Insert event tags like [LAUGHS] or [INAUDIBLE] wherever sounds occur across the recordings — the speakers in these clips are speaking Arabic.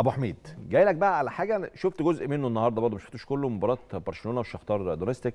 ابو حميد جاي لك بقى على حاجه شفت جزء منه النهارده برضه مش شفتوش كله مباراه برشلونه والشختار دونستيك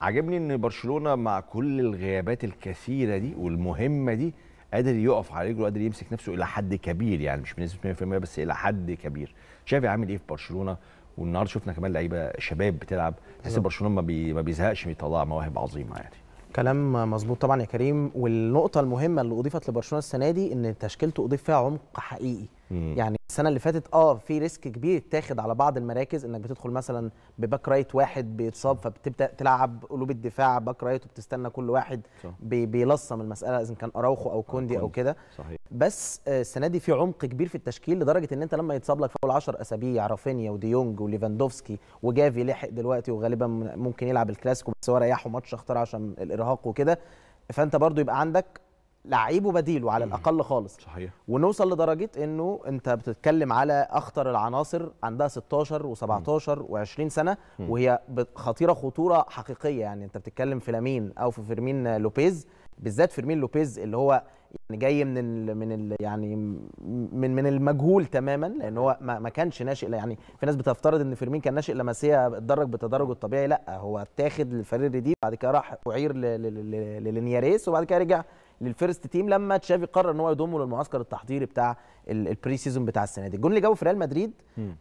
عجبني ان برشلونه مع كل الغيابات الكثيره دي والمهمه دي قادر يقف على رجله قادر يمسك نفسه الى حد كبير يعني مش بنسبه 100% بس الى حد كبير شافي عامل ايه في برشلونه والنهارده شفنا كمان لعيبه شباب بتلعب تحس برشلونه ما, بي... ما بيزهقش بيطلع مواهب عظيمه يعني كلام مظبوط طبعا يا كريم والنقطه المهمه اللي اضيفت لبرشلونه السنه دي ان تشكيلته اضيف فيها عمق حقيقي مم. يعني السنه اللي فاتت اه في ريسك كبير اتاخد على بعض المراكز انك بتدخل مثلا بباك رايت واحد بيتصاب فبتبدا تلعب قلوب الدفاع باك رايت وبتستنى كل واحد بي بيلصم المساله اذا كان اراوخو او كوندي آه، او كده بس آه، السنه دي في عمق كبير في التشكيل لدرجه ان انت لما يتصاب لك في اول 10 اسابيع رافينيا وديونج وليفاندوفسكي وجافي لحق دلوقتي وغالبا ممكن يلعب الكلاسيكو بس هو ريحه ماتش اختار عشان الارهاق وكده فانت برضو يبقى عندك لعيب بديله على الاقل خالص صحيح ونوصل لدرجه انه انت بتتكلم على اخطر العناصر عندها 16 و17 و20 سنه وهي خطيره خطوره حقيقيه يعني انت بتتكلم في لامين او في فيرمين لوبيز بالذات فيرمين لوبيز اللي هو يعني جاي من الـ من الـ يعني من من المجهول تماما لان هو ما, كانش ناشئ يعني في ناس بتفترض ان فيرمين كان ناشئ لمسيه اتدرج بالتدرج الطبيعي لا هو اتاخد للفريق دي بعد كده راح اعير للينياريس وبعد كده رجع للفيرست تيم لما تشافي قرر ان هو يضمه للمعسكر التحضيري بتاع البري سيزون بتاع السنه دي الجون اللي جابه في ريال مدريد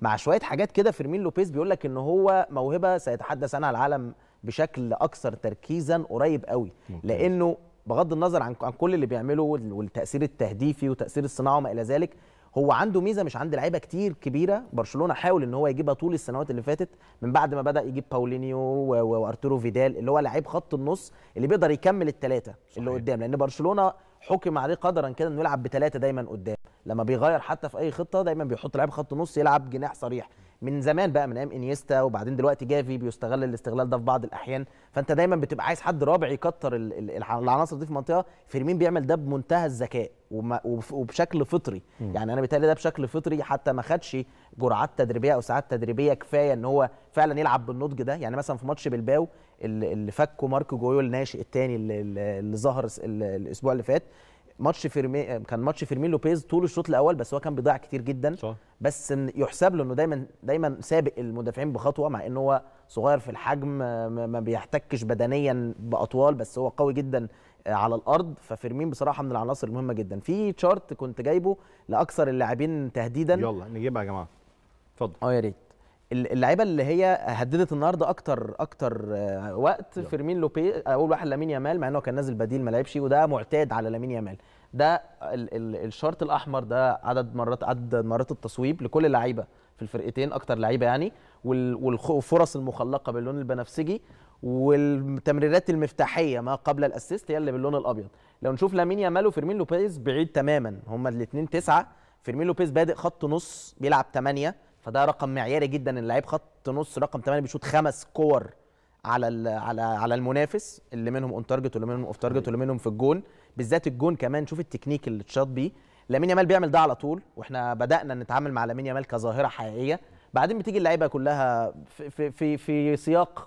مع شويه حاجات كده فيرمين لوبيز بيقول لك ان هو موهبه سيتحدث عنها العالم بشكل اكثر تركيزا قريب قوي لانه بغض النظر عن عن كل اللي بيعمله والتاثير التهديفي وتاثير الصناعه وما الى ذلك هو عنده ميزه مش عند لعيبه كتير كبيره برشلونه حاول ان هو يجيبها طول السنوات اللي فاتت من بعد ما بدا يجيب باولينيو وارتورو فيدال اللي هو لعيب خط النص اللي بيقدر يكمل الثلاثه اللي قدام لان برشلونه حكم عليه قدرا كده انه يلعب بثلاثه دايما قدام لما بيغير حتى في اي خطه دايما بيحط لعيب خط نص يلعب جناح صريح من زمان بقى من ايام انيستا وبعدين دلوقتي جافي بيستغل الاستغلال ده في بعض الاحيان فانت دايما بتبقى عايز حد رابع يكتر العناصر دي في المنطقه فيرمين بيعمل ده بمنتهى الذكاء وبشكل فطري م. يعني انا بيتهيألي ده بشكل فطري حتى ما خدش جرعات تدريبيه او ساعات تدريبيه كفايه ان هو فعلا يلعب بالنضج ده يعني مثلا في ماتش بلباو اللي فكه ماركو جويو الناشئ الثاني اللي ظهر الاسبوع اللي فات ماتش فيرمين كان ماتش فيرمين لوبيز طول الشوط الاول بس هو كان بيضيع كتير جدا صح. بس يحسب له انه دايما دايما سابق المدافعين بخطوه مع انه هو صغير في الحجم ما بيحتكش بدنيا باطوال بس هو قوي جدا آه، على الارض ففيرمين بصراحه من العناصر المهمه جدا في تشارت كنت جايبه لاكثر اللاعبين تهديدا يلا نجيبها يا جماعه اتفضل اه يا ريت اللعيبه اللي هي هددت النهارده اكتر اكتر آه، وقت يلا. فيرمين لوبي اول واحد لامين يامال مع انه كان نازل بديل ما لعبش وده معتاد على لامين يامال ده ال ال الشرط الاحمر ده عدد مرات عدد مرات التصويب لكل اللعيبه في الفرقتين اكتر لعيبه يعني والفرص المخلقه باللون البنفسجي والتمريرات المفتاحيه ما قبل الاسيست هي اللي باللون الابيض لو نشوف لامين يامال وفيرمين لوبيز بعيد تماما هما الاثنين تسعه فيرمين لوبيز بادئ خط نص بيلعب 8 فده رقم معياري جدا لعيب خط نص رقم 8 بيشوط خمس كور على على على المنافس اللي منهم اون تارجت واللي منهم اوف تارجت واللي منهم في الجون بالذات الجون كمان شوف التكنيك اللي اتشاط بيه لامين يامال بيعمل ده على طول واحنا بدانا نتعامل مع لامين يامال كظاهره حقيقيه بعدين بتيجي اللعيبه كلها في في في سياق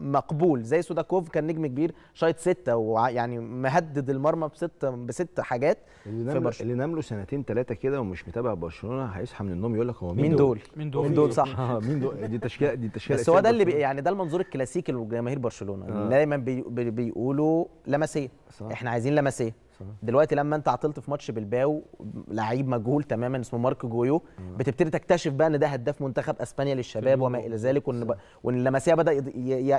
مقبول زي سوداكوف كان نجم كبير شايط سته ويعني مهدد المرمى بست بست حاجات اللي نام اللي نام له سنتين ثلاثه كده ومش متابع برشلونه هيصحى من النوم يقول لك هو مين دول مين دول مين دول صح [LAUGHS] آه، مين دول دي تشكيله دي تشكيله بس هو ده اللي يعني ده المنظور الكلاسيكي لجماهير برشلونه آه. دايما بي بي بيقولوا لمسيه احنا عايزين لمسيه دلوقتي لما انت عطلت في ماتش بالباو لعيب مجهول تماما اسمه مارك جويو بتبتدي تكتشف بقى ان ده هداف منتخب اسبانيا للشباب وما الى ذلك وان وان لاماسيا بدا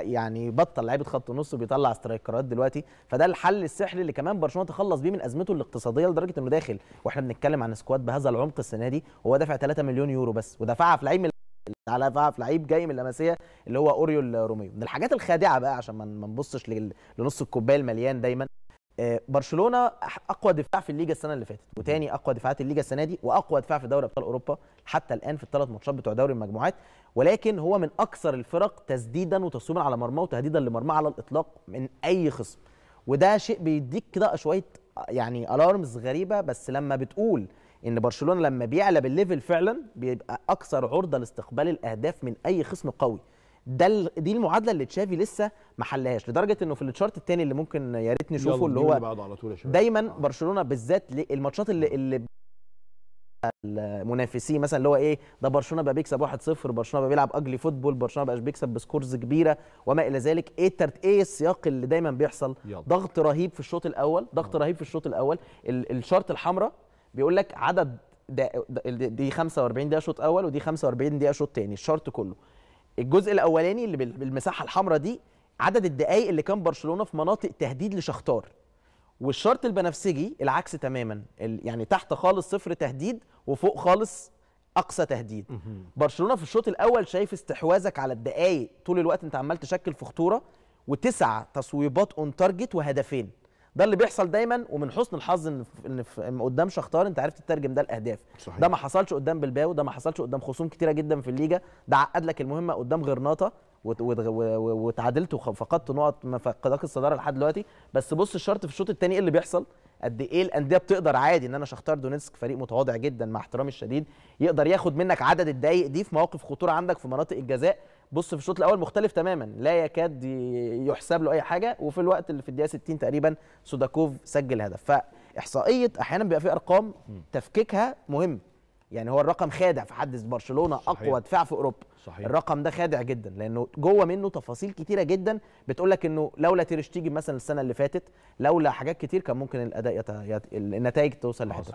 يعني يبطل لعيبه خط النص وبيطلع سترايكرات دلوقتي فده الحل السحري اللي كمان برشلونه تخلص بيه من ازمته الاقتصاديه لدرجه انه داخل واحنا بنتكلم عن سكواد بهذا العمق السنه دي وهو دافع 3 مليون يورو بس ودفعها في لعيب على في لعيب جاي من لاماسيا اللي هو اوريول روميو من الحاجات الخادعه بقى عشان ما نبصش لنص الكوبايه المليان دايما آه، برشلونه اقوى دفاع في الليجا السنه اللي فاتت وتاني اقوى دفاعات الليجا السنه دي واقوى دفاع في دوري ابطال اوروبا حتى الان في الثلاث ماتشات بتوع دوري المجموعات ولكن هو من اكثر الفرق تسديدا وتصويبا على مرماه وتهديدا لمرماه على الاطلاق من اي خصم وده شيء بيديك كده شويه يعني الارمز غريبه بس لما بتقول ان برشلونه لما بيعلى بالليفل فعلا بيبقى اكثر عرضه لاستقبال الاهداف من اي خصم قوي ده دي المعادله اللي تشافي لسه ما حلهاش لدرجه انه في الشارت الثاني اللي ممكن يا ريت نشوفه اللي هو دايما آه. دايما برشلونه بالذات الماتشات اللي اللي المنافسين مثلا اللي هو ايه ده برشلونه بقى بيكسب 1-0 برشلونه بقى بيلعب اجلي فوتبول برشلونه بقى بيكسب بسكورز كبيره وما الى ذلك ايه الترت ايه السياق اللي دايما بيحصل يلا. ضغط رهيب في الشوط الاول ضغط آه. رهيب في الشوط الاول الشارت الحمراء بيقول لك عدد دي 45 دقيقه شوط اول ودي 45 دقيقه شوط ثاني الشارت كله الجزء الاولاني اللي بالمساحه الحمراء دي عدد الدقائق اللي كان برشلونه في مناطق تهديد لشختار والشرط البنفسجي العكس تماما يعني تحت خالص صفر تهديد وفوق خالص اقصى تهديد برشلونه في الشوط الاول شايف استحواذك على الدقائق طول الوقت انت عمال تشكل في خطوره وتسع تصويبات اون تارجت وهدفين ده اللي بيحصل دايما ومن حسن الحظ ان ان قدام شختار انت عرفت تترجم ده الاهداف صحيح. ده ما حصلش قدام بلباو ده ما حصلش قدام خصوم كتيره جدا في الليجا ده عقد لك المهمه قدام غرناطه وتعادلت وفقدت نقط ما فقدك الصداره لحد دلوقتي بس بص الشرط في الشوط الثاني ايه اللي بيحصل قد ايه الانديه بتقدر عادي ان انا شختار دونيتسك فريق متواضع جدا مع احترامي الشديد يقدر ياخد منك عدد الدقائق دي في مواقف خطوره عندك في مناطق الجزاء بص في الشوط الاول مختلف تماما لا يكاد يحسب له اي حاجه وفي الوقت اللي في الدقيقه 60 تقريبا سوداكوف سجل هدف فاحصائيه احيانا بيبقى في ارقام تفكيكها مهم يعني هو الرقم خادع في حد برشلونه صحيح. اقوى دفاع في اوروبا صحيح. الرقم ده خادع جدا لانه جوه منه تفاصيل كتيره جدا بتقول لك انه لولا تيرشتيجي مثلا السنه اللي فاتت لولا حاجات كتير كان ممكن الاداء يت... يت... النتائج توصل لحته